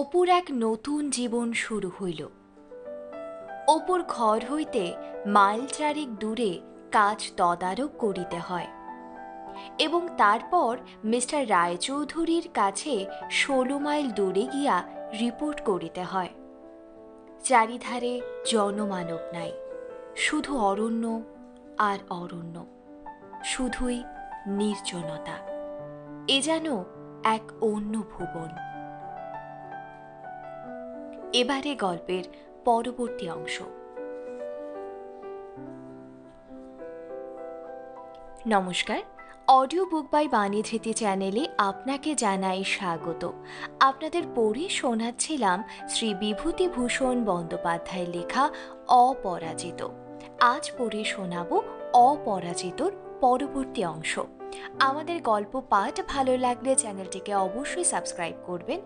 অপুর এক নতুন জীবন শুরু হইল অপুর ঘর হইতে মাইল চারেক দূরে কাজ তদারক করিতে হয় এবং তারপর মিস্টার রায়চৌধুরীর কাছে ষোলো মাইল দূরে গিয়া রিপোর্ট করিতে হয় চারিধারে জনমানব নাই শুধু অরণ্য আর অরণ্য শুধুই নির্জনতা এ যেন এক অন্য ভুবন এবারে গল্পের পরবর্তী অংশ নমস্কার অডিও বুক বাই বাণীধৃতি চ্যানেলে আপনাকে জানাই স্বাগত আপনাদের পড়ে শোনাচ্ছিলাম শ্রী বিভূতিভূষণ বন্দ্যোপাধ্যায়ের লেখা অপরাজিত আজ পড়ে শোনাব অপরাজিতর পরবর্তী অংশ আমাদের গল্প পাঠ ভালো লাগলে চ্যানেলটিকে অবশ্যই সাবস্ক্রাইব করবেন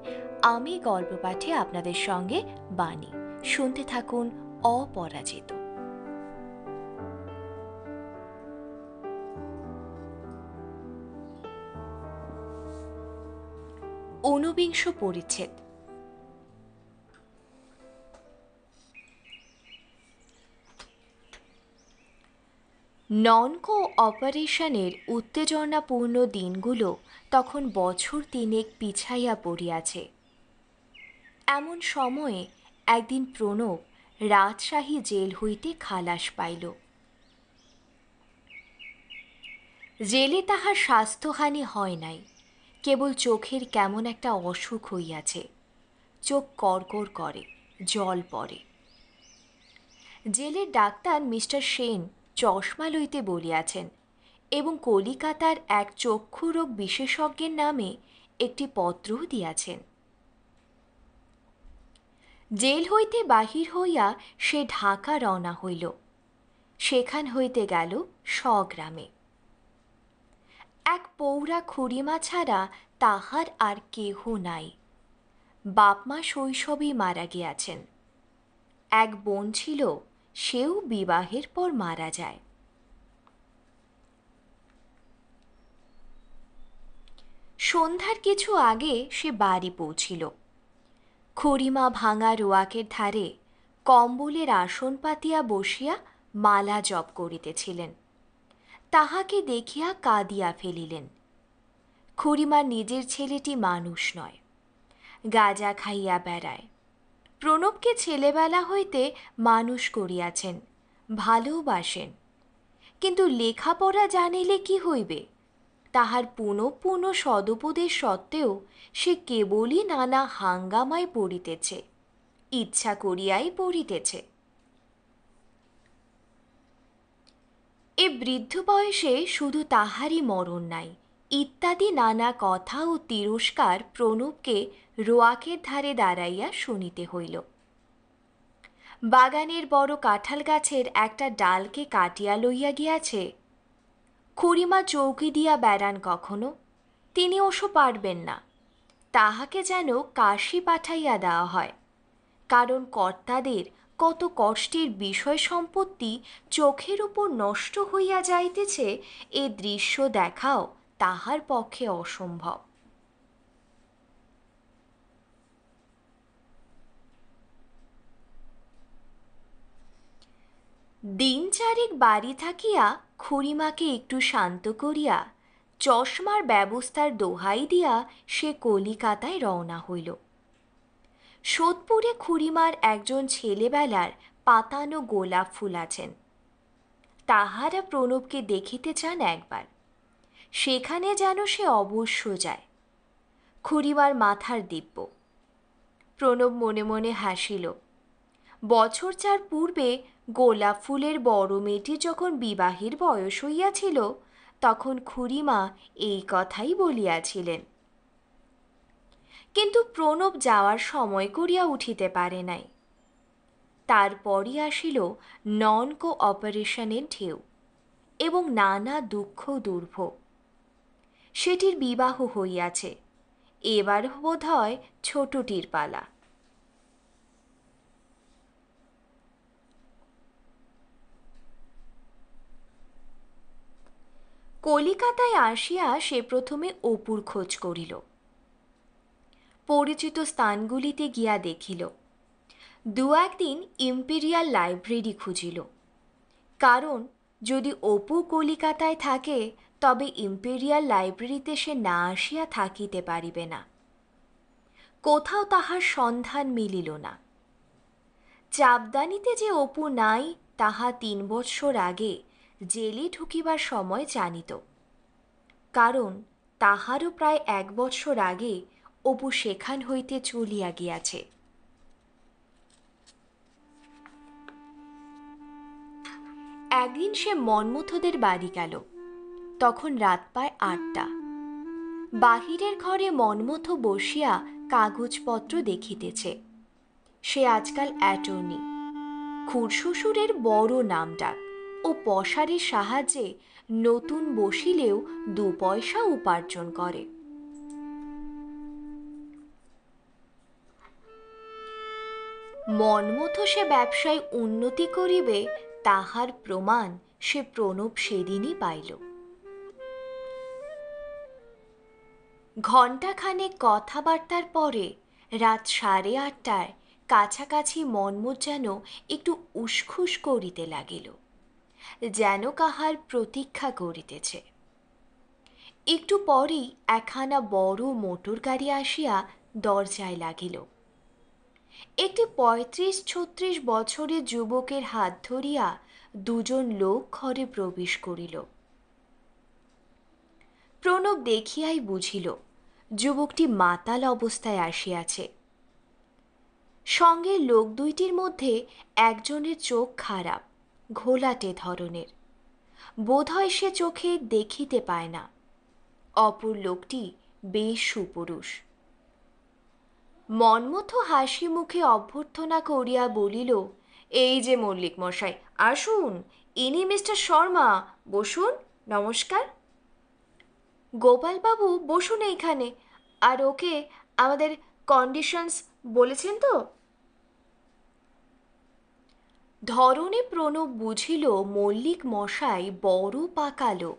আমি গল্প পাঠে আপনাদের সঙ্গে বাণী শুনতে থাকুন অপরাজিত ঊনবিংশ পরিচ্ছেদ নন অপারেশনের উত্তেজনাপূর্ণ দিনগুলো তখন বছর তিনেক পিছাইয়া পড়িয়াছে এমন সময়ে একদিন প্রণব রাজশাহী জেল হইতে খালাস পাইল জেলে তাহার স্বাস্থ্যহানি হয় নাই কেবল চোখের কেমন একটা অসুখ হইয়াছে চোখ করকর করে জল পড়ে জেলের ডাক্তার মিস্টার সেন চশমা লইতে বলিয়াছেন এবং কলিকাতার এক চক্ষুরোগ বিশেষজ্ঞের নামে একটি পত্রও দিয়াছেন জেল হইতে বাহির হইয়া সে ঢাকা রওনা হইল সেখান হইতে গেল স্বগ্রামে এক পৌরা খুড়িমা ছাড়া তাহার আর কেহ নাই বাপমা শৈশবেই মারা গিয়াছেন এক বোন ছিল সেও বিবাহের পর মারা যায় সন্ধ্যার কিছু আগে সে বাড়ি পৌঁছিল খড়িমা ভাঙা রোয়াকের ধারে কম্বলের আসন পাতিয়া বসিয়া মালা জপ করিতেছিলেন তাহাকে দেখিয়া কাঁদিয়া ফেলিলেন খুড়িমা নিজের ছেলেটি মানুষ নয় গাজা খাইয়া বেড়ায় প্রণবকে ছেলেবেলা হইতে মানুষ করিয়াছেন ভালোবাসেন কিন্তু লেখাপড়া জানিলে কি হইবে তাহার পুনঃ পুনঃ সদুপদেশ সত্ত্বেও সে কেবলই নানা হাঙ্গামায় পড়িতেছে ইচ্ছা করিয়াই পড়িতেছে এ বৃদ্ধ বয়সে শুধু তাহারই মরণ নাই ইত্যাদি নানা কথা ও তিরস্কার প্রণবকে রোয়াকের ধারে দাঁড়াইয়া শুনিতে হইল বাগানের বড় কাঁঠাল গাছের একটা ডালকে কাটিয়া লইয়া গিয়াছে খুড়িমা চৌকি দিয়া বেড়ান কখনো তিনি ওসো পারবেন না তাহাকে যেন কাশি পাঠাইয়া দেওয়া হয় কারণ কর্তাদের কত কষ্টের বিষয় সম্পত্তি চোখের উপর নষ্ট হইয়া যাইতেছে এ দৃশ্য দেখাও তাহার পক্ষে অসম্ভব দিন চারেক বাড়ি থাকিয়া খুড়িমাকে একটু শান্ত করিয়া চশমার ব্যবস্থার দোহাই দিয়া সে কলিকাতায় রওনা হইল সোদপুরে খুড়িমার একজন ছেলেবেলার পাতানো গোলাপ ফুল আছেন তাহারা প্রণবকে দেখিতে চান একবার সেখানে যেন সে অবশ্য যায় খুড়িমার মাথার দিব্য প্রণব মনে মনে হাসিল বছর চার পূর্বে গোলাপ ফুলের বড় মেয়েটি যখন বিবাহের বয়স হইয়াছিল তখন খুড়িমা এই কথাই বলিয়াছিলেন কিন্তু প্রণব যাওয়ার সময় করিয়া উঠিতে পারে নাই তারপরই আসিল নন কো অপারেশনের ঢেউ এবং নানা দুঃখ দুর্ভোগ সেটির বিবাহ হইয়াছে এবার বোধ হয় ছোটটির পালা কলিকাতায় আসিয়া সে প্রথমে অপুর খোঁজ করিল পরিচিত স্থানগুলিতে গিয়া দেখিল দু একদিন ইম্পিরিয়াল লাইব্রেরি খুঁজিল কারণ যদি অপু কলিকাতায় থাকে তবে ইম্পেরিয়াল লাইব্রেরিতে সে না আসিয়া থাকিতে পারিবে না কোথাও তাহার সন্ধান মিলিল না চাপদানিতে যে অপু নাই তাহা তিন বৎসর আগে জেলে ঢুকিবার সময় জানিত কারণ তাহারও প্রায় এক বৎসর আগে অপু সেখান হইতে চলিয়া গিয়াছে একদিন সে মন্মথদের বাড়ি গেল তখন রাত পায় আটটা বাহিরের ঘরে মন্মথ বসিয়া কাগজপত্র দেখিতেছে সে আজকাল অ্যাটর্নি খুড়শ্বশুরের বড় নাম ডাক ও পশারির সাহায্যে নতুন বসিলেও দু পয়সা উপার্জন করে মনমথ সে ব্যবসায় উন্নতি করিবে তাহার প্রমাণ সে প্রণব সেদিনই পাইল ঘণ্টাখানেক কথাবার্তার পরে রাত সাড়ে আটটায় কাছাকাছি মন্মথ যেন একটু উসখুস করিতে লাগিল যেন কাহার প্রতীক্ষা করিতেছে একটু পরেই একখানা বড় মোটর গাড়ি আসিয়া দরজায় লাগিল একটি পঁয়ত্রিশ ছত্রিশ বছরের যুবকের হাত ধরিয়া দুজন লোক ঘরে প্রবেশ করিল প্রণব দেখিয়াই বুঝিল যুবকটি মাতাল অবস্থায় আসিয়াছে সঙ্গে লোক দুইটির মধ্যে একজনের চোখ খারাপ ঘোলাটে ধরনের বোধহয় সে চোখে দেখিতে পায় না অপর লোকটি বেশ সুপুরুষ মন্মথ হাসি মুখে অভ্যর্থনা করিয়া বলিল এই যে মল্লিক মশাই আসুন ইনি মিস্টার শর্মা বসুন নমস্কার গোপালবাবু বসুন এইখানে আর ওকে আমাদের কন্ডিশনস বলেছেন তো ধরণে প্রণব বুঝিল মল্লিক মশাই বড় পাকা লোক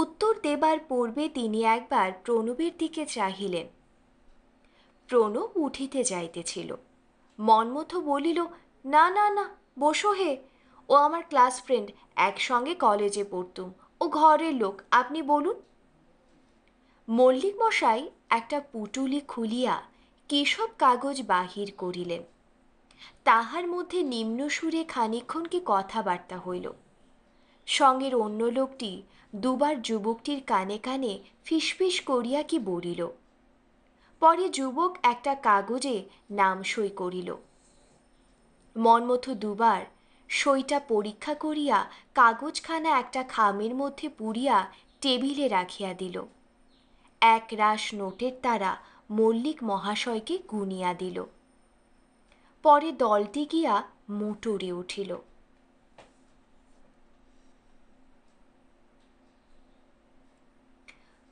উত্তর দেবার পূর্বে তিনি একবার প্রণবের দিকে চাহিলেন প্রণব উঠিতে যাইতেছিল মনমথ বলিল না না না বসো হে ও আমার ক্লাস ফ্রেন্ড একসঙ্গে কলেজে পড়তুম ও ঘরের লোক আপনি বলুন মল্লিক মশাই একটা পুটুলি খুলিয়া কেশব কাগজ বাহির করিলেন তাহার মধ্যে নিম্ন সুরে খানিক্ষণ কি কথাবার্তা হইল সঙ্গের অন্য লোকটি দুবার যুবকটির কানে কানে ফিসফিস করিয়া কি বলিল পরে যুবক একটা কাগজে নাম সই করিল মনমথ দুবার সইটা পরীক্ষা করিয়া কাগজখানা একটা খামের মধ্যে পুরিয়া টেবিলে রাখিয়া দিল এক রাস নোটের তারা মল্লিক মহাশয়কে গুনিয়া দিল পরে দলটি গিয়া মোটরে উঠিল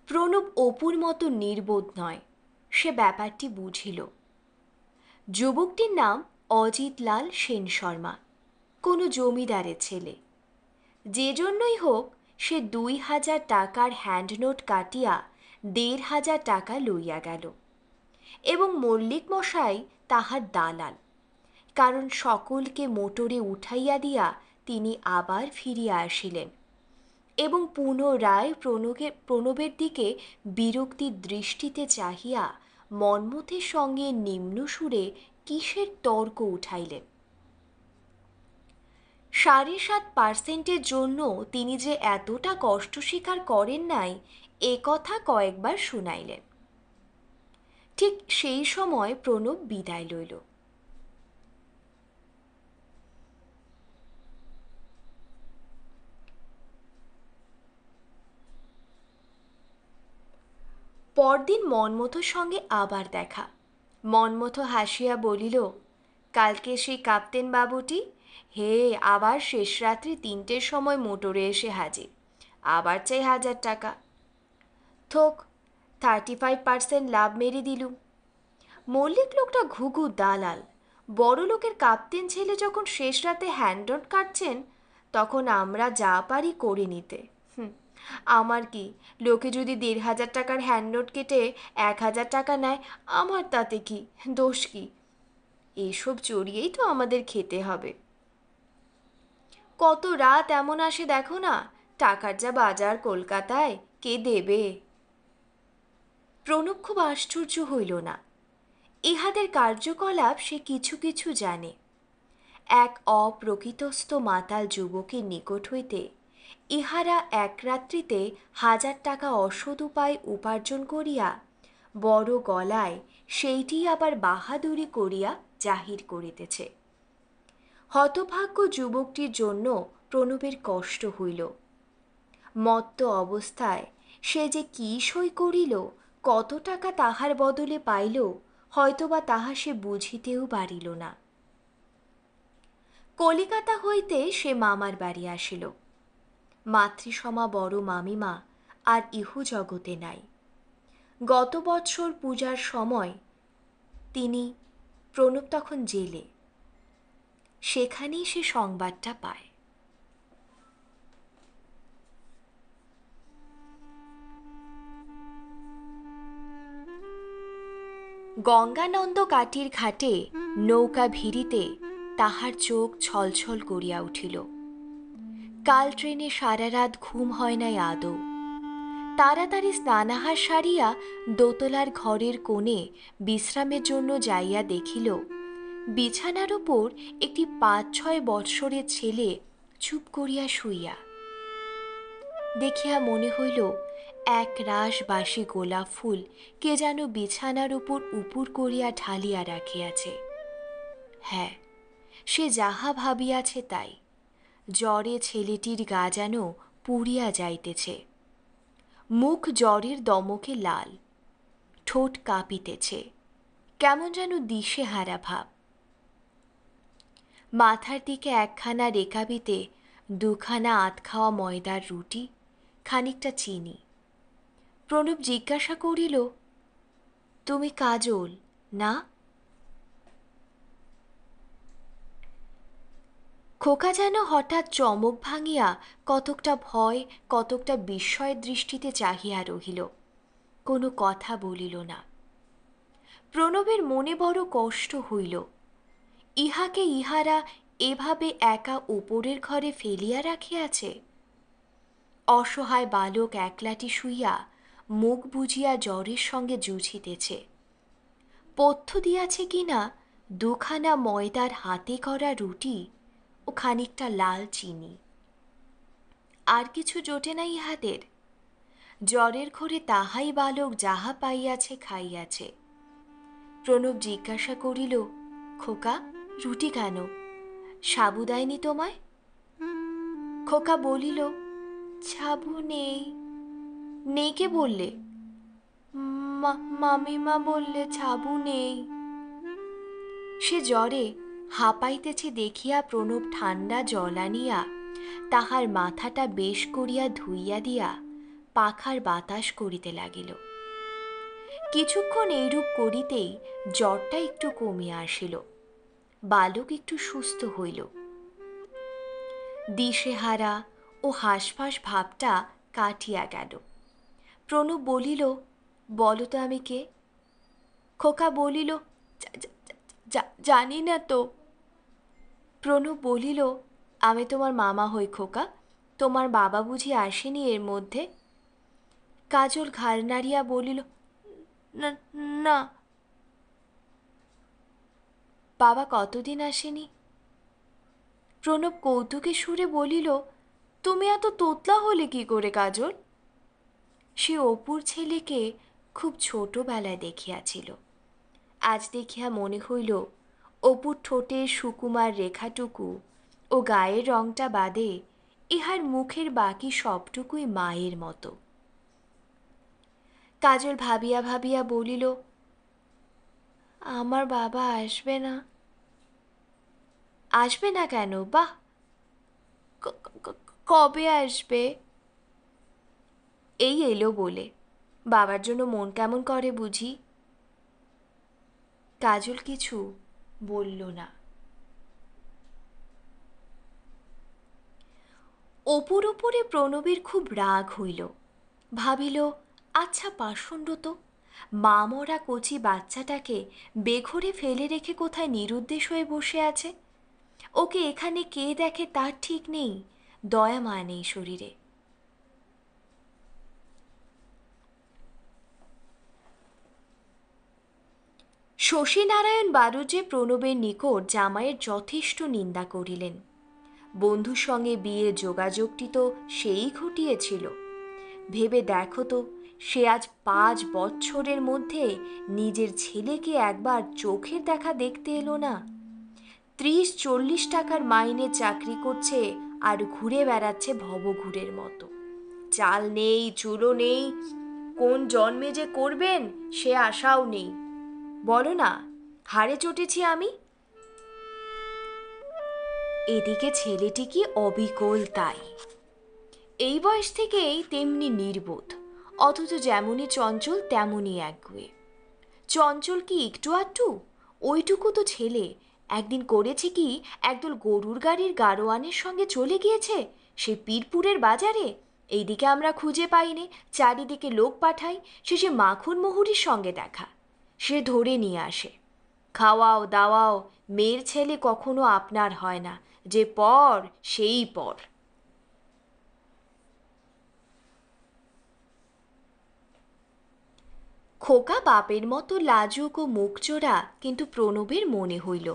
প্রণব অপুর মতো নির্বোধ নয় সে ব্যাপারটি বুঝিল যুবকটির নাম অজিত লাল সেন শর্মা কোনো জমিদারের ছেলে যে জন্যই হোক সে দুই হাজার টাকার হ্যান্ডনোট কাটিয়া দেড় হাজার টাকা লইয়া গেল এবং মল্লিক মশাই তাহার দালাল কারণ সকলকে মোটরে উঠাইয়া দিয়া তিনি আবার ফিরিয়া আসিলেন এবং পুনরায় প্রণবের প্রণবের দিকে বিরক্তির দৃষ্টিতে চাহিয়া মন্মথের সঙ্গে নিম্ন সুরে কিসের তর্ক উঠাইলেন সাড়ে সাত পার্সেন্টের জন্য তিনি যে এতটা কষ্ট স্বীকার করেন নাই এ কথা কয়েকবার শুনাইলেন ঠিক সেই সময় প্রণব বিদায় লইল পরদিন মনমথর সঙ্গে আবার দেখা মনমথ হাসিয়া বলিল কালকে সেই কাপ্তেন বাবুটি হে আবার শেষ রাত্রি তিনটের সময় মোটরে এসে হাজির আবার চাই হাজার টাকা থোক থার্টি ফাইভ পার্সেন্ট লাভ মেরে দিলুম মল্লিক লোকটা ঘুঘু দালাল বড় লোকের কাপ্তেন ছেলে যখন শেষ রাতে হ্যান্ডন কাটছেন তখন আমরা যা পারি করে নিতে আমার কি লোকে যদি দেড় হাজার টাকার হ্যান্ডনোট কেটে এক হাজার টাকা নেয় আমার তাতে কি দোষ কি এসব চড়িয়েই তো আমাদের খেতে হবে কত রাত এমন আসে দেখো না টাকার যা বাজার কলকাতায় কে দেবে প্রণব খুব আশ্চর্য হইল না ইহাদের কার্যকলাপ সে কিছু কিছু জানে এক অপ্রকৃতস্থ মাতাল যুবকের নিকট হইতে ইহারা এক রাত্রিতে হাজার টাকা অসদ উপায় উপার্জন করিয়া বড় গলায় সেইটি আবার বাহাদুরি করিয়া জাহির করিতেছে হতভাগ্য যুবকটির জন্য প্রণবের কষ্ট হইল মত্ত অবস্থায় সে যে কি সই করিল কত টাকা তাহার বদলে পাইল হয়তোবা তাহা সে বুঝিতেও পারিল না কলিকাতা হইতে সে মামার বাড়ি আসিল মাতৃসমা বড় মামিমা আর ইহু জগতে নাই গত বছর পূজার সময় তিনি প্রণব তখন জেলে সেখানেই সে সংবাদটা পায় গঙ্গানন্দ কাটির ঘাটে নৌকা ভিড়িতে তাহার চোখ ছলছল করিয়া উঠিল কাল ট্রেনে সারা রাত ঘুম হয় নাই আদৌ তাড়াতাড়ি স্নানাহার সারিয়া দোতলার ঘরের কোণে বিশ্রামের জন্য যাইয়া দেখিল বিছানার উপর একটি পাঁচ ছয় বৎসরের ছেলে চুপ করিয়া শুইয়া দেখিয়া মনে হইল এক রাশ বাসি গোলাপ ফুল কে যেন বিছানার উপর উপুর করিয়া ঢালিয়া রাখিয়াছে হ্যাঁ সে যাহা ভাবিয়াছে তাই জ্বরে ছেলেটির গা যেন পুড়িয়া যাইতেছে মুখ জ্বরের দমকে লাল ঠোঁট কাঁপিতেছে কেমন যেন দিশে হারা ভাব মাথার দিকে একখানা রেকাবিতে দুখানা আত খাওয়া ময়দার রুটি খানিকটা চিনি প্রণব জিজ্ঞাসা করিল তুমি কাজল না খোকা যেন হঠাৎ চমক ভাঙিয়া কতকটা ভয় কতকটা বিস্ময়ের দৃষ্টিতে চাহিয়া রহিল কোনো কথা বলিল না প্রণবের মনে বড় কষ্ট হইল ইহাকে ইহারা এভাবে একা উপরের ঘরে ফেলিয়া রাখিয়াছে অসহায় বালক একলাটি শুইয়া মুখ বুঝিয়া জ্বরের সঙ্গে জুঝিতেছে পথ্য দিয়াছে কিনা দুখানা ময়দার হাতে করা রুটি ও খানিকটা লাল চিনি আর কিছু জোটে না ইহাদের জ্বরের ঘরে তাহাই বালক যাহা পাইয়াছে খাইয়াছে প্রণব জিজ্ঞাসা করিল খোকা রুটি কেন সাবু দেয়নি তোমায় খোকা বলিল সাবু নেই নেই কে বললে মামিমা বললে ছাবু নেই সে জ্বরে হাঁপাইতেছে দেখিয়া প্রণব ঠান্ডা জল আনিয়া তাহার মাথাটা বেশ করিয়া ধুইয়া দিয়া পাখার বাতাস করিতে লাগিল কিছুক্ষণ এইরূপ করিতেই জ্বরটা একটু কমিয়া আসিল বালক একটু সুস্থ হইল দিশেহারা ও হাঁসফাঁস ভাবটা কাটিয়া গেল প্রণব বলিল বলো তো আমি কে খোকা বলিল জানি না তো প্রণব বলিল আমি তোমার মামা হই খোকা তোমার বাবা বুঝি আসেনি এর মধ্যে কাজল ঘাড় নাড়িয়া বলিল না বাবা কতদিন আসেনি প্রণব কৌতুকে সুরে বলিল তুমি এত তোতলা হলে কি করে কাজল সে অপুর ছেলেকে খুব ছোটবেলায় দেখিয়াছিল আজ দেখিয়া মনে হইল অপুর ঠোঁটের সুকুমার রেখাটুকু ও গায়ের রংটা বাদে ইহার মুখের বাকি সবটুকুই মায়ের মতো কাজল ভাবিয়া ভাবিয়া বলিল আমার বাবা আসবে না আসবে না কেন বাহ কবে আসবে এই এলো বলে বাবার জন্য মন কেমন করে বুঝি কাজল কিছু বলল না অপুর ওপরে প্রণবের খুব রাগ হইল ভাবিল আচ্ছা পাশুণ্ড তো মা মরা কচি বাচ্চাটাকে বেঘরে ফেলে রেখে কোথায় নিরুদ্দেশ হয়ে বসে আছে ওকে এখানে কে দেখে তার ঠিক নেই দয়া মা নেই শরীরে শশী নারায়ণ বারুজে প্রণবের নিকট জামাইয়ের যথেষ্ট নিন্দা করিলেন বন্ধুর সঙ্গে বিয়ের যোগাযোগটি তো সেই ঘটিয়েছিল ভেবে দেখো তো সে আজ পাঁচ বছরের মধ্যে নিজের ছেলেকে একবার চোখের দেখা দেখতে এলো না ত্রিশ চল্লিশ টাকার মাইনে চাকরি করছে আর ঘুরে বেড়াচ্ছে ভবঘুরের মতো চাল নেই চুলো নেই কোন জন্মে যে করবেন সে আশাও নেই বলো না হারে চটেছি আমি এদিকে ছেলেটি কি অবিকল তাই এই বয়স থেকেই তেমনি নির্বোধ অথচ যেমনই চঞ্চল তেমনই একগুয়ে চঞ্চল কি একটু আটটু ওইটুকু তো ছেলে একদিন করেছে কি একদল গরুর গাড়ির গারোয়ানের সঙ্গে চলে গিয়েছে সে পীরপুরের বাজারে এইদিকে আমরা খুঁজে পাইনি চারিদিকে লোক পাঠাই শেষে মাখন মহুরির সঙ্গে দেখা সে ধরে নিয়ে আসে খাওয়াও দাওয়াও মেয়ের ছেলে কখনো আপনার হয় না যে পর সেই পর খোকা বাপের মতো লাজুক ও মুখচোরা কিন্তু প্রণবের মনে হইল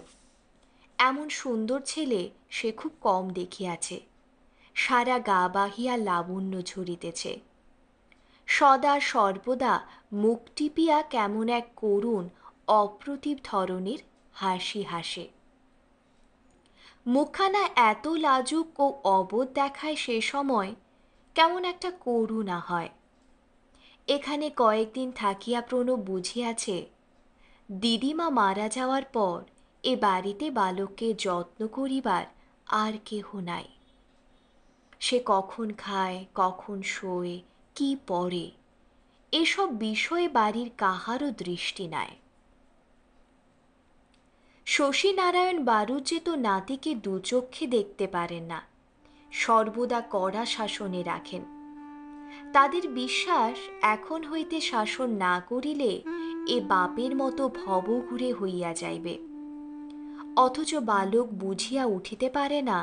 এমন সুন্দর ছেলে সে খুব কম দেখিয়াছে সারা গা বাহিয়া লাবণ্য ঝরিতেছে সদা সর্বদা মুখ টিপিয়া কেমন এক করুণ অপ্রতিভ ধরনের হাসি হাসে মুখখানা এত লাজুক ও অবধ দেখায় সে সময় কেমন একটা করুণা হয় এখানে কয়েকদিন থাকিয়া প্রণব বুঝিয়াছে দিদিমা মারা যাওয়ার পর এ বাড়িতে বালককে যত্ন করিবার আর কেহ নাই সে কখন খায় কখন শোয় কি পড়ে এসব বিষয়ে বাড়ির কাহারও দৃষ্টি নাই শশীনারায়ণ যে তো নাতিকে দুচক্ষে দেখতে পারেন না সর্বদা কড়া শাসনে রাখেন তাদের বিশ্বাস এখন হইতে শাসন না করিলে এ বাপের মতো ভবঘুরে হইয়া যাইবে অথচ বালক বুঝিয়া উঠিতে পারে না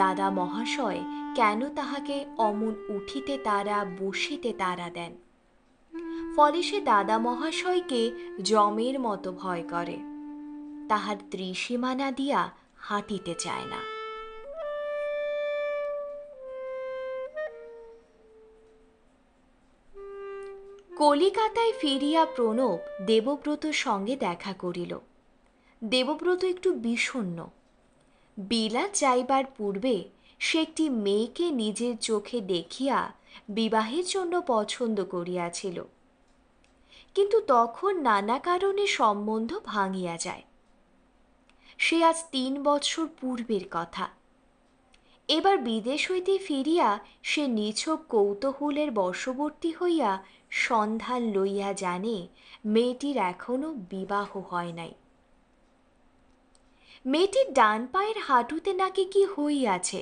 দাদা মহাশয় কেন তাহাকে অমন উঠিতে তারা বসিতে তারা দেন ফলে সে দাদা মহাশয়কে জমের মতো ভয় করে তাহার ত্রিসীমানা দিয়া হাঁটিতে চায় না কলিকাতায় ফিরিয়া প্রণব দেবব্রতর সঙ্গে দেখা করিল দেবব্রত একটু বিষণ্ন বিলা যাইবার পূর্বে সে একটি মেয়েকে নিজের চোখে দেখিয়া বিবাহের জন্য পছন্দ করিয়াছিল কিন্তু তখন নানা কারণে সম্বন্ধ ভাঙিয়া যায় সে আজ তিন বৎসর পূর্বের কথা এবার বিদেশ হইতে ফিরিয়া সে নিছক কৌতূহলের বশবর্তী হইয়া সন্ধান লইয়া জানে মেয়েটির এখনো বিবাহ হয় নাই মেয়েটির ডান পায়ের হাঁটুতে নাকি কি হইয়াছে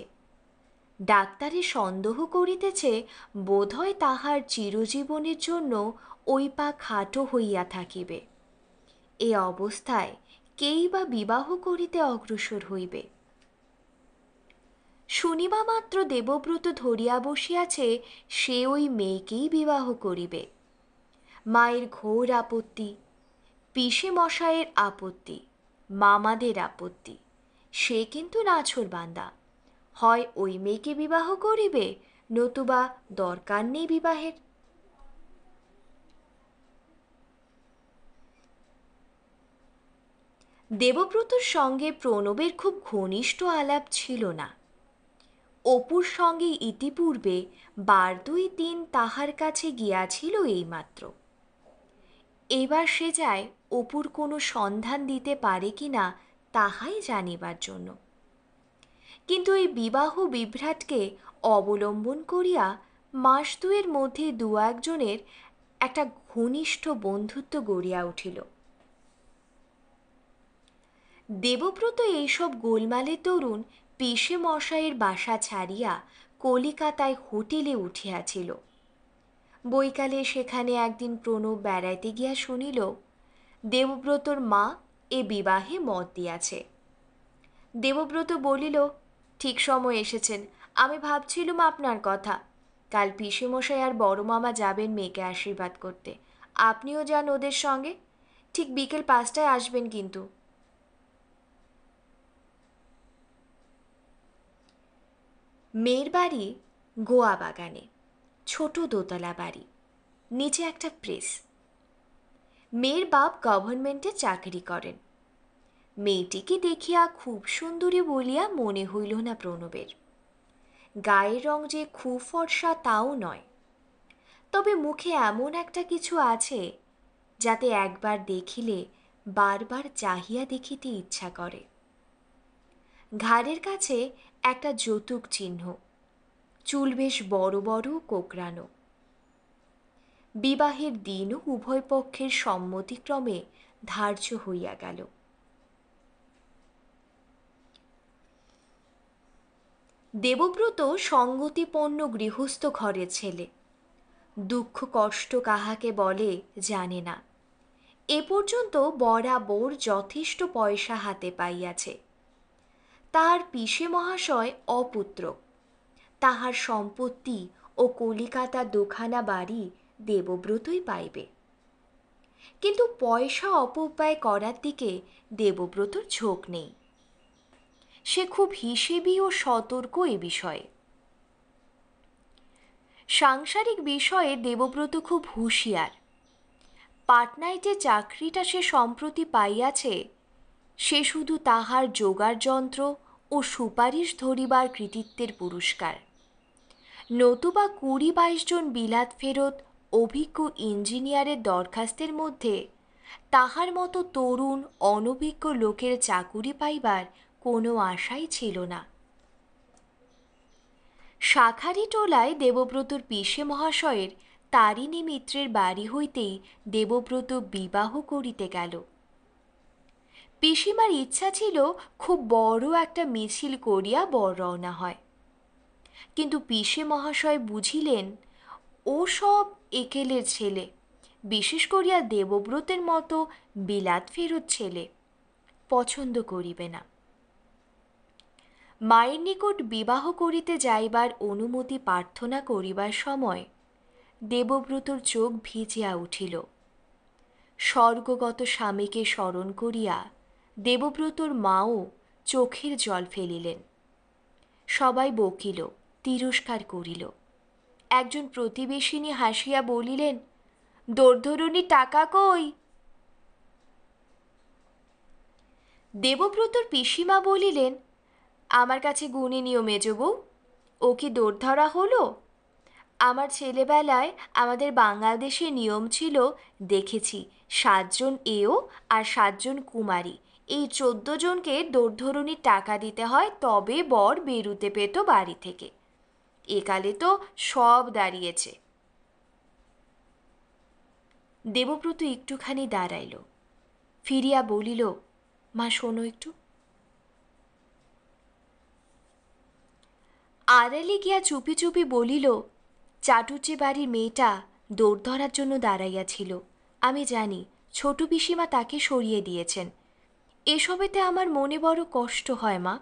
ডাক্তারে সন্দেহ করিতেছে বোধহয় তাহার চিরজীবনের জন্য ওই পা খাটো হইয়া থাকিবে এ অবস্থায় কেই বা বিবাহ করিতে অগ্রসর হইবে শুনিবা মাত্র দেবব্রত ধরিয়া বসিয়াছে সে ওই মেয়েকেই বিবাহ করিবে মায়ের ঘোর আপত্তি পিসে মশায়ের আপত্তি মামাদের আপত্তি সে কিন্তু নাছর বান্দা হয় ওই মেয়েকে বিবাহ করিবে নতুবা দরকার নেই বিবাহের দেবব্রতর সঙ্গে প্রণবের খুব ঘনিষ্ঠ আলাপ ছিল না অপুর সঙ্গে ইতিপূর্বে বার দুই দিন তাহার কাছে গিয়াছিল এইমাত্র এবার সে যায় অপুর কোনো সন্ধান দিতে পারে কি না তাহাই জানিবার জন্য কিন্তু এই বিবাহ বিভ্রাটকে অবলম্বন করিয়া মাস দুয়ের মধ্যে দু একজনের একটা ঘনিষ্ঠ বন্ধুত্ব গড়িয়া উঠিল দেবব্রত এইসব গোলমালে তরুণ পিসে মশাইয়ের বাসা ছাড়িয়া কলিকাতায় হোটেলে উঠিয়াছিল বৈকালে সেখানে একদিন প্রণব বেড়াইতে গিয়া শুনিল দেবব্রতর মা এ বিবাহে মত দিয়াছে দেবব্রত বলিল ঠিক সময় এসেছেন আমি ভাবছিলুম আপনার কথা কাল পিসেমশাই আর বড় মামা যাবেন মেয়েকে আশীর্বাদ করতে আপনিও যান ওদের সঙ্গে ঠিক বিকেল পাঁচটায় আসবেন কিন্তু মেয়ের বাড়ি গোয়া বাগানে ছোট দোতলা বাড়ি নিচে একটা প্রেস মেয়ের বাপ গভর্নমেন্টে চাকরি করেন মেয়েটিকে দেখিয়া খুব সুন্দরী বলিয়া মনে হইল না প্রণবের গায়ের রং যে খুব ফর্সা তাও নয় তবে মুখে এমন একটা কিছু আছে যাতে একবার দেখিলে বারবার চাহিয়া দেখিতে ইচ্ছা করে ঘাড়ের কাছে একটা যৌতুক চিহ্ন চুল বেশ বড় বড় কোকড়ানো বিবাহের দিনও উভয় পক্ষের সম্মতিক্রমে ধার্য হইয়া গেল দেবব্রত সঙ্গতিপন্ন গৃহস্থ ঘরের ছেলে দুঃখ কষ্ট কাহাকে বলে জানে না এ পর্যন্ত বরাবর যথেষ্ট পয়সা হাতে পাইয়াছে তার পিসে মহাশয় অপুত্র তাহার সম্পত্তি ও কলিকাতা দোখানা বাড়ি দেবব্রতই পাইবে কিন্তু পয়সা অপব্যয় করার দিকে দেবব্রতর ঝোঁক নেই সে খুব হিসেবি ও সতর্ক এ বিষয়ে সাংসারিক বিষয়ে দেবব্রত খুব হুঁশিয়ার পাটনায় যে চাকরিটা সে সম্প্রতি পাইয়াছে সে শুধু তাহার যোগার যন্ত্র ও সুপারিশ ধরিবার কৃতিত্বের পুরস্কার নতুবা কুড়ি বাইশ জন বিলাত ফেরত অভিজ্ঞ ইঞ্জিনিয়ারের দরখাস্তের মধ্যে তাহার মতো তরুণ অনভিজ্ঞ লোকের চাকুরি পাইবার কোনো আশাই ছিল না শাখারি টোলায় দেবব্রতর পিসে মহাশয়ের তারিণী মিত্রের বাড়ি হইতেই দেবব্রত বিবাহ করিতে গেল পিসিমার ইচ্ছা ছিল খুব বড় একটা মিছিল করিয়া বর রওনা হয় কিন্তু পিসে মহাশয় বুঝিলেন ও সব একেলের ছেলে বিশেষ করিয়া দেবব্রতের মতো বিলাত ফেরত ছেলে পছন্দ করিবে না মায়ের নিকট বিবাহ করিতে যাইবার অনুমতি প্রার্থনা করিবার সময় দেবব্রতর চোখ ভিজিয়া উঠিল স্বর্গগত স্বামীকে স্মরণ করিয়া দেবব্রতর মাও চোখের জল ফেলিলেন সবাই বকিল তিরস্কার করিল একজন প্রতিবেশিনী হাসিয়া বলিলেন দোর্ধরণী টাকা কই দেবব্রতর পিসিমা বলিলেন আমার কাছে গুণে নিও মেজবউ ও কি দোরধরা হলো আমার ছেলেবেলায় আমাদের বাংলাদেশে নিয়ম ছিল দেখেছি সাতজন এও আর সাতজন কুমারী এই চোদ্দ জনকে দোরধরণির টাকা দিতে হয় তবে বর বেরুতে পেত বাড়ি থেকে একালে তো সব দাঁড়িয়েছে দেবব্রত একটুখানি দাঁড়াইল ফিরিয়া বলিল মা শোনো একটু আড়ালে গিয়া চুপি চুপি বলিল চাটুচে বাড়ির মেয়েটা দৌড় ধরার জন্য দাঁড়াইয়াছিল আমি জানি ছোট পিসিমা তাকে সরিয়ে দিয়েছেন এসবেতে আমার মনে বড় কষ্ট হয় মা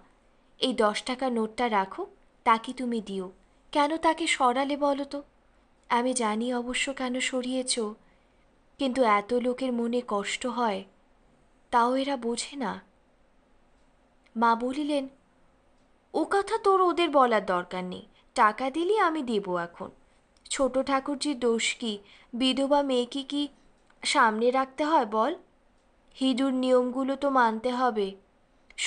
এই দশ টাকা নোটটা রাখো তাকে তুমি দিও কেন তাকে সরালে বলো তো আমি জানি অবশ্য কেন সরিয়েছ কিন্তু এত লোকের মনে কষ্ট হয় তাও এরা বোঝে না মা বলিলেন ও কথা তোর ওদের বলার দরকার নেই টাকা দিলি আমি দেব এখন ছোট ঠাকুরজির দোষ কি বিধবা মেয়েকে কি সামনে রাখতে হয় বল হিঁদুর নিয়মগুলো তো মানতে হবে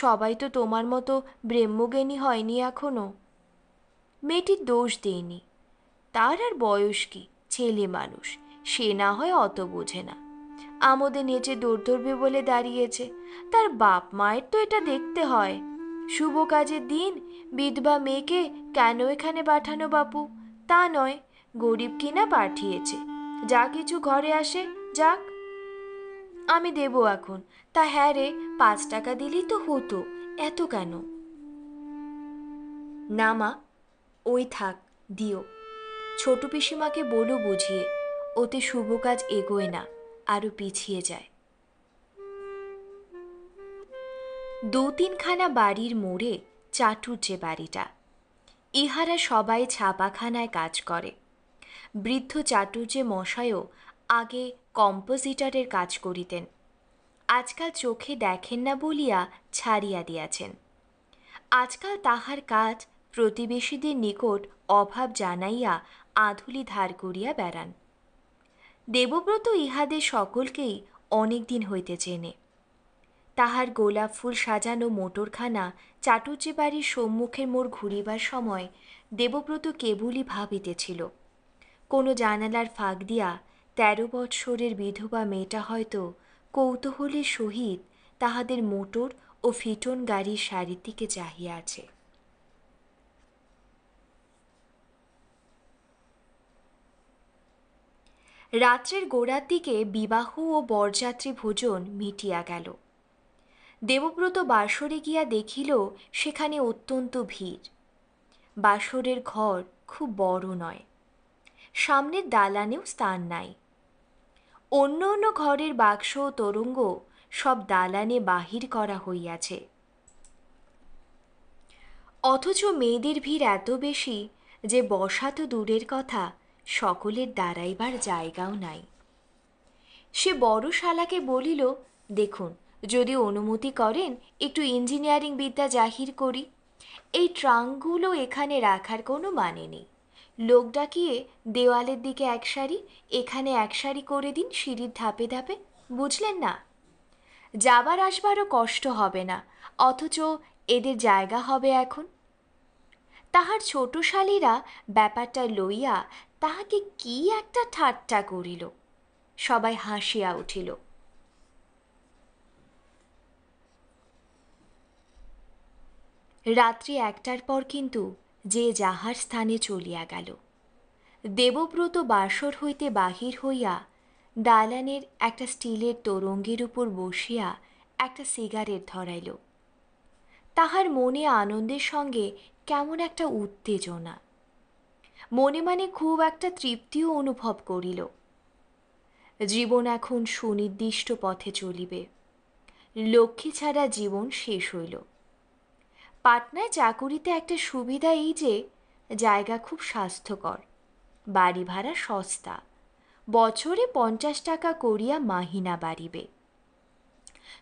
সবাই তো তোমার মতো ব্রহ্মজ্ঞানী হয়নি এখনো মেয়েটির দোষ দেয়নি তার আর বয়স কি ছেলে মানুষ সে না হয় অত বোঝে না আমাদের নেচে দৌড় ধরবে বলে দাঁড়িয়েছে তার বাপ মায়ের তো এটা দেখতে হয় শুভ কাজের দিন বিধবা মেয়েকে কেন এখানে পাঠানো বাপু তা নয় গরিব কিনা পাঠিয়েছে যা কিছু ঘরে আসে যাক আমি দেব এখন তা হ্যাঁ রে পাঁচ টাকা দিলেই তো হতো এত কেন না মা ওই থাক দিও ছোট পিসিমাকে বলো বুঝিয়ে ওতে শুভ কাজ এগোয় না আরও পিছিয়ে যায় দু তিনখানা বাড়ির মোড়ে চাটুর যে বাড়িটা ইহারা সবাই ছাপাখানায় কাজ করে বৃদ্ধ চাটুর্যে মশায়ও আগে কম্পোজিটরের কাজ করিতেন আজকাল চোখে দেখেন না বলিয়া ছাড়িয়া দিয়াছেন আজকাল তাহার কাজ প্রতিবেশীদের নিকট অভাব জানাইয়া আধুলি ধার করিয়া বেড়ান দেবব্রত ইহাদের সকলকেই অনেক দিন হইতে চেনে তাহার গোলাপ ফুল সাজানো মোটরখানা চাটুর্যে বাড়ির সম্মুখের মোড় ঘুরিবার সময় দেবব্রত কেবলই ভাবিতেছিল কোনো জানালার ফাঁক দিয়া তেরো বৎসরের বিধবা মেয়েটা হয়তো কৌতূহলের সহিত তাহাদের মোটর ও ফিটন গাড়ির শাড়ির দিকে চাহিয়া আছে রাত্রের গোড়ার দিকে বিবাহ ও বরযাত্রী ভোজন মিটিয়া গেল দেবব্রত বাসরে গিয়া দেখিল সেখানে অত্যন্ত ভিড় বাসরের ঘর খুব বড় নয় সামনের দালানেও স্থান নাই অন্য অন্য ঘরের বাক্স ও তরঙ্গ সব দালানে বাহির করা হইয়াছে অথচ মেয়েদের ভিড় এত বেশি যে বসা তো দূরের কথা সকলের দাঁড়াইবার জায়গাও নাই সে বড় শালাকে বলিল দেখুন যদি অনুমতি করেন একটু ইঞ্জিনিয়ারিং বিদ্যা জাহির করি এই ট্রাঙ্কগুলো এখানে রাখার কোনো মানে নেই লোক ডাকিয়ে দেওয়ালের দিকে এক সারি এখানে এক সারি করে দিন সিঁড়ির ধাপে ধাপে বুঝলেন না যাবার আসবারও কষ্ট হবে না অথচ এদের জায়গা হবে এখন তাহার ছোট শালীরা ব্যাপারটা লইয়া তাহাকে কি একটা ঠাট্টা করিল সবাই হাসিয়া উঠিল রাত্রি একটার পর কিন্তু যে যাহার স্থানে চলিয়া গেল দেবব্রত বাসর হইতে বাহির হইয়া দালানের একটা স্টিলের তরঙ্গের উপর বসিয়া একটা সিগারেট ধরাইল তাহার মনে আনন্দের সঙ্গে কেমন একটা উত্তেজনা মনে মনে খুব একটা তৃপ্তিও অনুভব করিল জীবন এখন সুনির্দিষ্ট পথে চলিবে লক্ষ্মী ছাড়া জীবন শেষ হইল পাটনায় চাকুরিতে একটা সুবিধা এই যে জায়গা খুব স্বাস্থ্যকর বাড়ি ভাড়া সস্তা বছরে পঞ্চাশ টাকা করিয়া মাহিনা বাড়িবে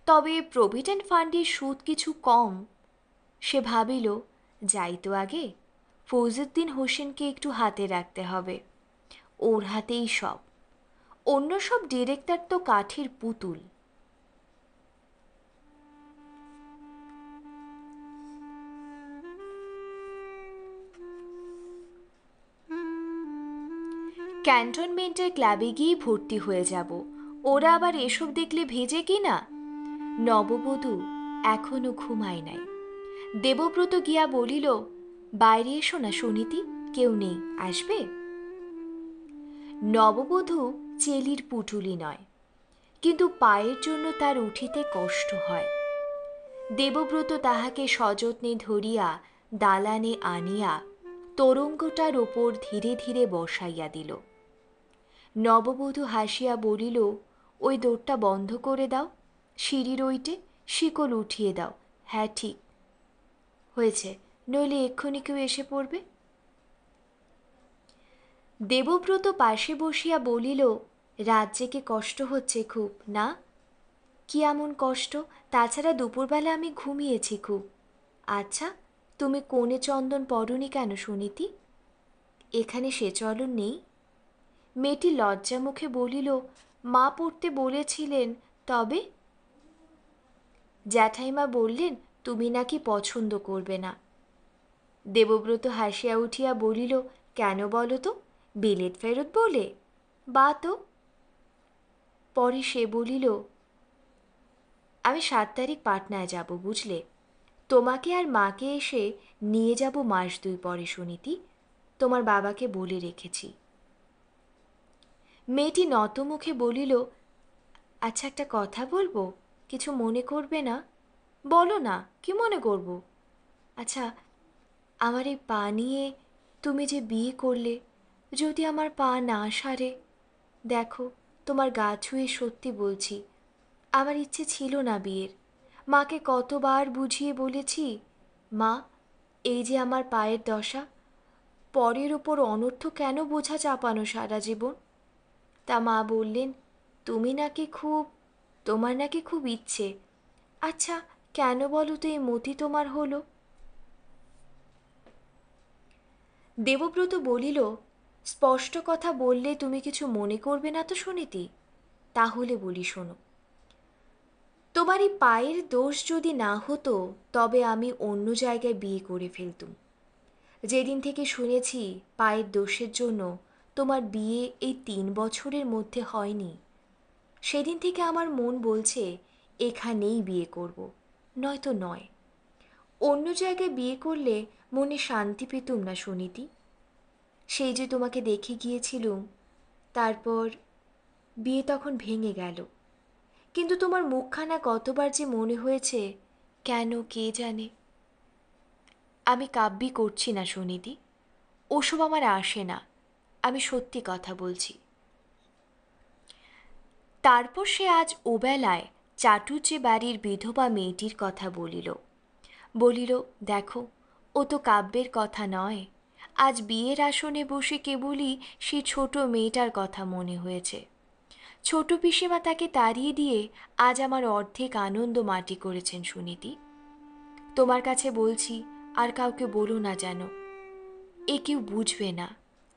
তবে প্রভিডেন্ট ফান্ডের সুদ কিছু কম সে ভাবিল যাই তো আগে ফৌজুদ্দিন হোসেনকে একটু হাতে রাখতে হবে ওর হাতেই সব অন্য সব ডিরেক্টর তো কাঠের পুতুল ক্যান্টনমেন্টের ক্লাবে গিয়ে ভর্তি হয়ে যাব ওরা আবার এসব দেখলে ভেজে কি না নববধূ এখনো ঘুমায় নাই দেবব্রত গিয়া বলিল বাইরে এসো না সুনীতি কেউ নেই আসবে নববধূ চেলির পুটুলি নয় কিন্তু পায়ের জন্য তার উঠিতে কষ্ট হয় দেবব্রত তাহাকে সযত্নে ধরিয়া দালানে আনিয়া তরঙ্গটার ওপর ধীরে ধীরে বসাইয়া দিল নববধূ হাসিয়া বলিল ওই দোরটা বন্ধ করে দাও সিঁড়ির ওইটে শিকল উঠিয়ে দাও হ্যাঁ ঠিক হয়েছে নইলে এক্ষুনি কেউ এসে পড়বে দেবব্রত পাশে বসিয়া বলিল রাজ্যেকে কষ্ট হচ্ছে খুব না কি এমন কষ্ট তাছাড়া দুপুরবেলা আমি ঘুমিয়েছি খুব আচ্ছা তুমি কোণে চন্দন পড়নি কেন সুনীতি এখানে সে চলন নেই মেয়েটি লজ্জা মুখে বলিল মা পড়তে বলেছিলেন তবে জ্যাঠাইমা বললেন তুমি নাকি পছন্দ করবে না দেবব্রত হাসিয়া উঠিয়া বলিল কেন বলো তো বিলেত ফেরত বলে বা তো পরে সে বলিল আমি সাত তারিখ পাটনায় যাব বুঝলে তোমাকে আর মাকে এসে নিয়ে যাব মাস দুই পরে সুনীতি তোমার বাবাকে বলে রেখেছি মেয়েটি নত মুখে বলিল আচ্ছা একটা কথা বলবো কিছু মনে করবে না বলো না কি মনে করব আচ্ছা আমার এই পা নিয়ে তুমি যে বিয়ে করলে যদি আমার পা না সারে দেখো তোমার গা ছুঁয়ে সত্যি বলছি আমার ইচ্ছে ছিল না বিয়ের মাকে কতবার বুঝিয়ে বলেছি মা এই যে আমার পায়ের দশা পরের ওপর অনর্থ কেন বোঝা চাপানো সারা জীবন তা মা বললেন তুমি নাকি খুব তোমার নাকি খুব ইচ্ছে আচ্ছা কেন বলো তো এই মতি তোমার হলো দেবব্রত বলিল স্পষ্ট কথা বললে তুমি কিছু মনে করবে না তো শুনিতি তাহলে বলি শোনো তোমার এই পায়ের দোষ যদি না হতো তবে আমি অন্য জায়গায় বিয়ে করে ফেলতুম যেদিন থেকে শুনেছি পায়ের দোষের জন্য তোমার বিয়ে এই তিন বছরের মধ্যে হয়নি সেদিন থেকে আমার মন বলছে এখানেই বিয়ে করব নয়তো নয় অন্য জায়গায় বিয়ে করলে মনে শান্তি পেতুম না সুনীতি সেই যে তোমাকে দেখে গিয়েছিলুম তারপর বিয়ে তখন ভেঙে গেল কিন্তু তোমার মুখখানা কতবার যে মনে হয়েছে কেন কে জানে আমি কাব্যি করছি না সুনীতি ওসব আমার আসে না আমি সত্যি কথা বলছি তারপর সে আজ ওবেলায় চাটুচে বাড়ির বিধবা মেয়েটির কথা বলিল বলিল দেখো ও তো কাব্যের কথা নয় আজ বিয়ের আসনে বসে কেবলই সে ছোট মেয়েটার কথা মনে হয়েছে ছোট পিসিমা তাকে তাড়িয়ে দিয়ে আজ আমার অর্ধেক আনন্দ মাটি করেছেন সুনীতি তোমার কাছে বলছি আর কাউকে বলো না যেন এ কেউ বুঝবে না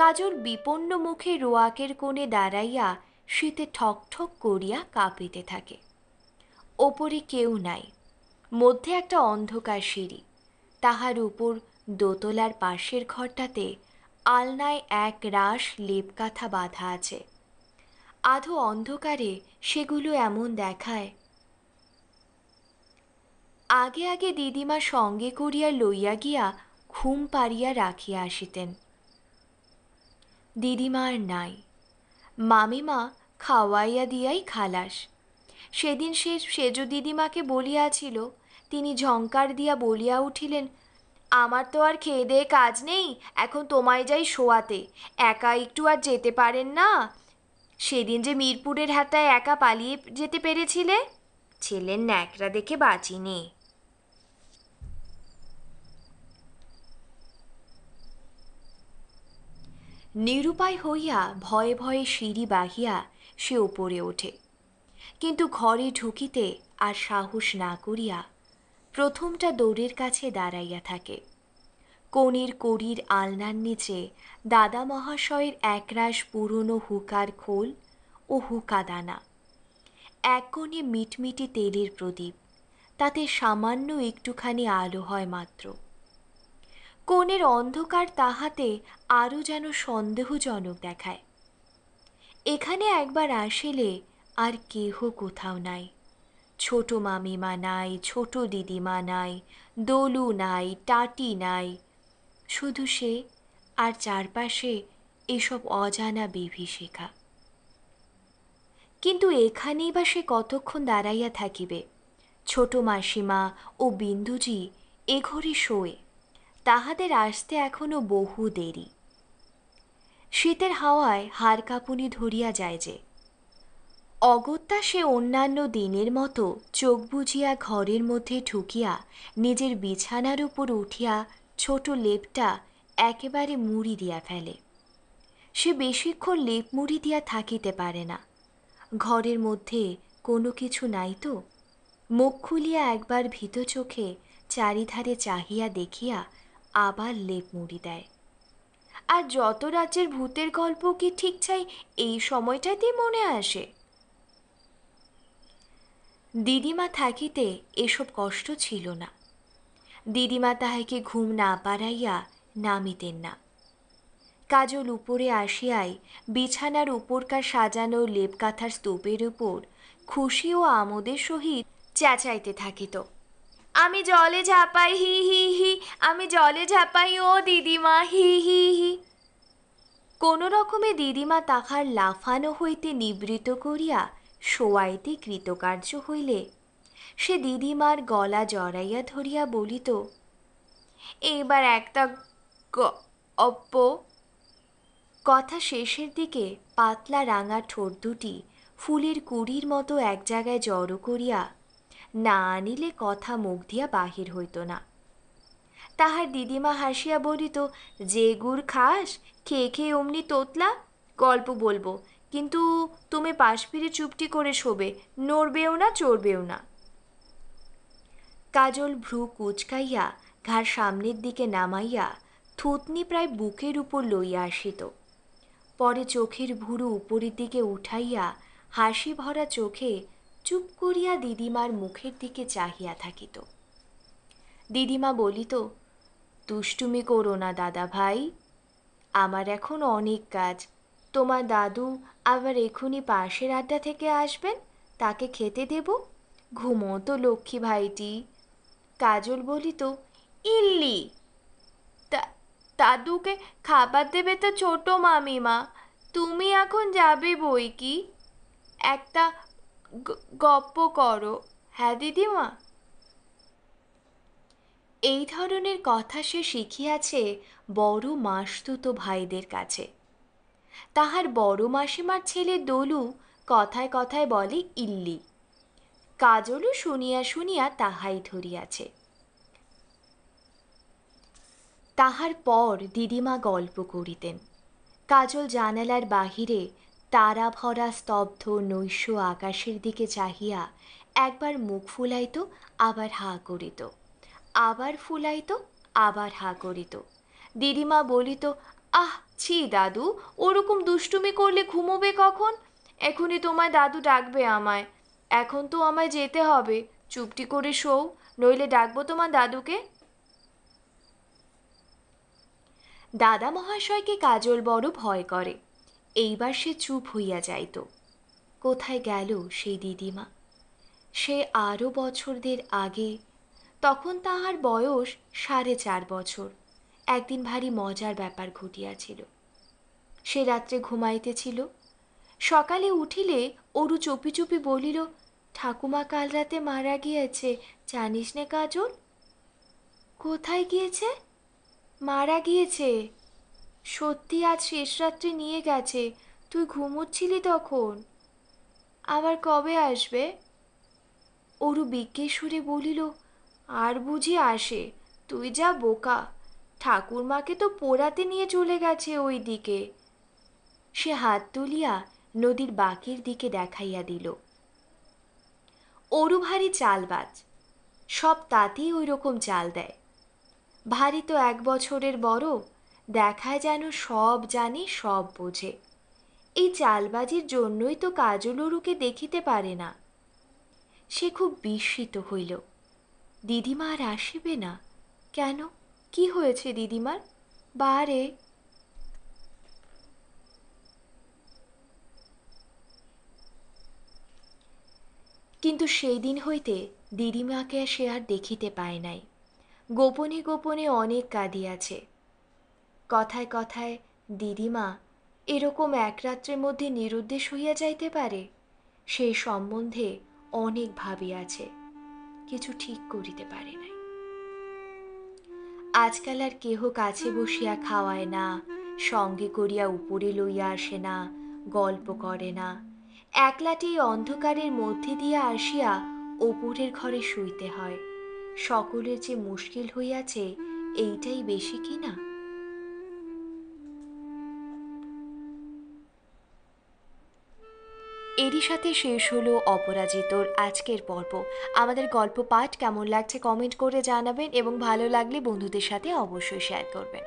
কাজল বিপন্ন মুখে রোয়াকের কোণে দাঁড়াইয়া শীতে ঠকঠক করিয়া কাঁপিতে থাকে ওপরে কেউ নাই মধ্যে একটা অন্ধকার সিঁড়ি তাহার উপর দোতলার পাশের ঘরটাতে আলনায় এক রাস লেপকাথা বাঁধা আছে আধো অন্ধকারে সেগুলো এমন দেখায় আগে আগে দিদিমা সঙ্গে করিয়া লইয়া গিয়া ঘুম পাড়িয়া রাখিয়া আসিতেন দিদিমার নাই মামিমা খাওয়াইয়া দিয়াই খালাস সেদিন সে সেজ দিদিমাকে বলিয়াছিল তিনি ঝঙ্কার দিয়া বলিয়া উঠিলেন আমার তো আর খেয়ে দেয়ে কাজ নেই এখন তোমায় যাই শোয়াতে একা একটু আর যেতে পারেন না সেদিন যে মিরপুরের হাতায় একা পালিয়ে যেতে পেরেছিলে ছেলের ন্যাকড়া দেখে বাঁচিনি নিরুপায় হইয়া ভয়ে ভয়ে সিঁড়ি বাহিয়া সে উপরে ওঠে কিন্তু ঘরে ঢুকিতে আর সাহস না করিয়া প্রথমটা দৌড়ের কাছে দাঁড়াইয়া থাকে কনের কড়ির আলনার নিচে দাদা মহাশয়ের একরাশ পুরনো হুকার খোল ও হুকা দানা এক কোণে মিটমিটি তেলের প্রদীপ তাতে সামান্য একটুখানি আলো হয় মাত্র কোণের অন্ধকার তাহাতে আরও যেন সন্দেহজনক দেখায় এখানে একবার আসিলে আর কেহ কোথাও নাই ছোট মামিমা নাই ছোট দিদিমা নাই দোলু নাই টাটি নাই শুধু সে আর চারপাশে এসব অজানা বিভীষিকা কিন্তু এখানেই বা সে কতক্ষণ দাঁড়াইয়া থাকিবে ছোট মাসিমা ও বিন্দুজি এ ঘরে শোয়ে তাহাদের আসতে এখনো বহু দেরি শীতের হাওয়ায় হাড় কাঁপুনি ধরিয়া যায় যে অগত্যা সে অন্যান্য দিনের মতো চোখ বুঝিয়া ঘরের মধ্যে ঢুকিয়া নিজের বিছানার উপর উঠিয়া ছোট লেপটা একেবারে মুড়ি দিয়া ফেলে সে বেশিক্ষণ লেপ মুড়ি দিয়া থাকিতে পারে না ঘরের মধ্যে কোনো কিছু নাই তো মুখ খুলিয়া একবার ভীত চোখে চারিধারে চাহিয়া দেখিয়া আবার লেপ মুড়ি দেয় আর যত রাজ্যের ভূতের গল্প কি ঠিক চাই এই সময়টাতেই মনে আসে দিদিমা থাকিতে এসব কষ্ট ছিল না দিদিমা তাহাকে ঘুম না পাড়াইয়া নামিতেন না কাজল উপরে আসিয়াই বিছানার উপরকার সাজানো লেপকাথার স্তূপের উপর খুশি ও আমোদের সহিত চেঁচাইতে থাকিত আমি জলে ঝাঁপাই হি হি হি আমি জলে ঝাঁপাই ও দিদিমা হি হি হি কোনো রকমে দিদিমা তাহার লাফানো হইতে নিবৃত করিয়া শোয়াইতে কৃতকার্য হইলে সে দিদিমার গলা জড়াইয়া ধরিয়া বলিত এইবার একটা অপ্প কথা শেষের দিকে পাতলা রাঙা ঠোঁট দুটি ফুলের কুড়ির মতো এক জায়গায় জড়ো করিয়া না আনিলে কথা মুখ দিয়া বাহির হইত না তাহার দিদিমা হাসিয়া বলিত যে গুড় খাস খেয়ে খেয়ে অমনি তোতলা গল্প বলবো কিন্তু তুমি পাশ ফিরে চুপটি করে শোবে নড়বেও না চড়বেও না কাজল ভ্রু কুচকাইয়া ঘাড় সামনের দিকে নামাইয়া থুতনি প্রায় বুকের উপর লইয়া আসিত পরে চোখের ভুরু উপরের দিকে উঠাইয়া হাসি ভরা চোখে চুপ করিয়া দিদিমার মুখের দিকে চাহিয়া থাকিত দিদিমা বলিত দুষ্টুমি করো না দাদা ভাই আমার এখন অনেক কাজ তোমার দাদু আবার এখনই পাশের আড্ডা থেকে আসবেন তাকে খেতে দেব ঘুমো তো লক্ষ্মী ভাইটি কাজল বলিত ইল্লি দাদুকে খাবার দেবে তো ছোট মামিমা তুমি এখন যাবে বই কি একটা গপ্প করো হ্যাঁ দিদিমা এই ধরনের কথা সে শিখিয়াছে বড় মাসতুতো ভাইদের কাছে তাহার বড় মাসিমার ছেলে দলু কথায় কথায় বলে ইল্লি কাজলও শুনিয়া শুনিয়া তাহাই ধরিয়াছে তাহার পর দিদিমা গল্প করিতেন কাজল জানালার বাহিরে তারা ভরা স্তব্ধ নৈশ আকাশের দিকে চাহিয়া একবার মুখ ফুলাইত আবার হা করিত আবার ফুলাইত আবার হা করিত দিদিমা বলিত আহ ছি দাদু ওরকম দুষ্টুমি করলে ঘুমোবে কখন এখনই তোমায় দাদু ডাকবে আমায় এখন তো আমায় যেতে হবে চুপটি করে শোও নইলে ডাকবো তোমার দাদুকে দাদা মহাশয়কে কাজল বড় ভয় করে এইবার সে চুপ হইয়া যাইত কোথায় গেল সেই দিদিমা সে আরও বছরদের আগে তখন তাহার বয়স সাড়ে চার বছর একদিন ভারী মজার ব্যাপার ঘটিয়াছিল সে রাত্রে ঘুমাইতেছিল সকালে উঠিলে অরু চুপি চুপি বলিল ঠাকুমা কাল রাতে মারা গিয়েছে জানিস নে কাজল কোথায় গিয়েছে মারা গিয়েছে সত্যি আজ শেষ রাত্রি নিয়ে গেছে তুই ঘুমোচ্ছিলি তখন আবার কবে আসবে ওরু বিজ্ঞেশ্বরে বলিল আর বুঝি আসে তুই যা বোকা ঠাকুরমাকে তো পোড়াতে নিয়ে চলে গেছে ওই দিকে সে হাত তুলিয়া নদীর বাকির দিকে দেখাইয়া দিল ওরু ভারী চালবাজ সব তাতেই ওই রকম চাল দেয় ভারী তো এক বছরের বড় দেখায় যেন সব জানে সব বোঝে এই চালবাজির জন্যই তো কাজলরুকে দেখিতে পারে না সে খুব বিস্মিত হইল দিদিমা আর আসিবে না কেন কি হয়েছে দিদিমার বারে কিন্তু সেই দিন হইতে দিদিমাকে সে আর দেখিতে পায় নাই গোপনে গোপনে অনেক কাঁদিয়াছে কথায় কথায় দিদিমা এরকম এক রাত্রের মধ্যে নিরুদ্দেশ হইয়া যাইতে পারে সেই সম্বন্ধে অনেক ভাবিয়াছে কিছু ঠিক করিতে পারে নাই আজকাল আর কেহ কাছে বসিয়া খাওয়ায় না সঙ্গে করিয়া উপরে লইয়া আসে না গল্প করে না একলাটি অন্ধকারের মধ্যে দিয়া আসিয়া ওপরের ঘরে শুইতে হয় সকলের যে মুশকিল হইয়াছে এইটাই বেশি কিনা এরই সাথে শেষ হলো অপরাজিতর আজকের পর্ব আমাদের গল্প পাঠ কেমন লাগছে কমেন্ট করে জানাবেন এবং ভালো লাগলে বন্ধুদের সাথে অবশ্যই শেয়ার করবেন